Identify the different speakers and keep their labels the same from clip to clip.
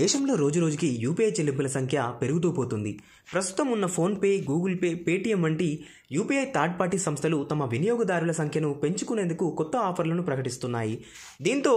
Speaker 1: దేశంలో రోజురోజుకి యూపీఐ చెల్లింపుల సంఖ్య పెరుగుతూ పోతుంది ప్రస్తుతం ఉన్న ఫోన్పే గూగుల్ పే పేటీఎం వంటి యూపీఐ థర్డ్ పార్టీ సంస్థలు తమ వినియోగదారుల సంఖ్యను పెంచుకునేందుకు కొత్త ఆఫర్లను ప్రకటిస్తున్నాయి దీంతో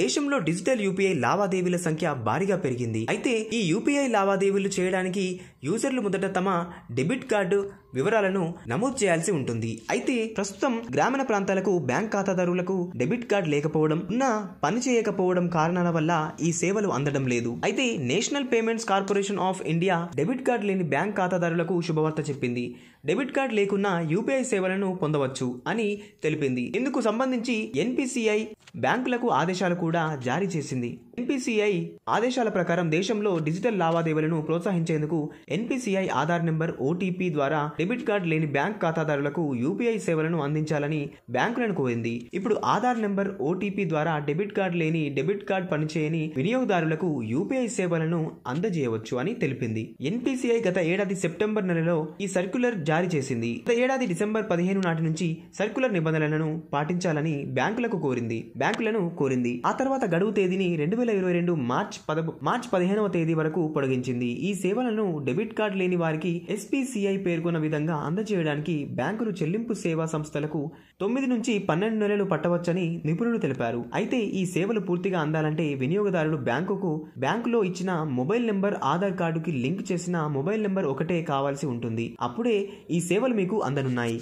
Speaker 1: దేశంలో డిజిటల్ యూపీఐ లావాదేవీల సంఖ్య భారీగా పెరిగింది అయితే ఈ యూపీఐ లావాదేవీలు చేయడానికి యూజర్లు మొదట తమ డెబిట్ కార్డు వివరాలను నమోదు చేయాల్సి ఉంటుంది అయితే ప్రస్తుతం గ్రామీణ ప్రాంతాలకు బ్యాంక్ ఖాతాదారులకు డెబిట్ కార్డు లేకపోవడం ఉన్న పని చేయకపోవడం కారణాల వల్ల ఈ సేవలు అందడం లేదు అయితే National Payments Corporation of India debit card లేని బ్యాంక్ ఖాతాదారులకు శుభవార్త చెప్పింది డెబిట్ కార్డు లేకున్నా యూపీఐ సేవలను పొందవచ్చు అని తెలిపింది ఇందుకు సంబంధించి ఎన్పిసిఐ బ్యాంకులకు ఆదేశాలు కూడా జారీ చేసింది ఎన్పిసిఐ ఆదేశాల ప్రకారం దేశంలో డిజిటల్ లావాదేవీలను ప్రోత్సహించేందుకు ఎన్పిసిఐ ఆధార్ నెంబర్ ఓటీపీ ద్వారా డెబిట్ కార్డు లేని బ్యాంక్ ఖాతాదారులకు యూపీఐ సేవలను అందించాలని బ్యాంకులను కోరింది ఇప్పుడు ఆధార్ నెంబర్ ఓటీపీ ద్వారా డెబిట్ కార్డు లేని డెబిట్ కార్డు పనిచేయని వినియోగదారులకు యూపీఐ సేవలను అందజేయవచ్చు అని తెలిపింది ఎన్పిసిఐ గత ఏడాది సెప్టెంబర్ నెలలో ఈ సర్క్యులర్ జారీ చేసింది గత ఏడాది డిసెంబర్ పదిహేను నాటి నుంచి సర్క్యులర్ నిబంధనలను పాటించాలని బ్యాంకులకు కోరింది బ్యాంకులను కోరింది ఆ తర్వాత గడువు తేదీని రెండు వేల ఇరవై రెండు మార్చ్ పద మార్చ్ పదిహేనవ తేదీ వరకు పొడిగించింది ఈ సేవలను డెబిట్ డెబిట్ కార్డు లేని వారికి ఎస్పీసీఐ పేర్కొన్న విధంగా అందజేయడానికి బ్యాంకులు చెల్లింపు సేవా సంస్థలకు తొమ్మిది నుంచి పన్నెండు నెలలు పట్టవచ్చని నిపుణులు తెలిపారు అయితే ఈ సేవలు పూర్తిగా అందాలంటే వినియోగదారుడు బ్యాంకుకు బ్యాంకులో ఇచ్చిన మొబైల్ నెంబర్ ఆధార్ కార్డుకి లింక్ చేసిన మొబైల్ నెంబర్ ఒకటే కావాల్సి ఉంటుంది అప్పుడే ఈ సేవలు మీకు అందనున్నాయి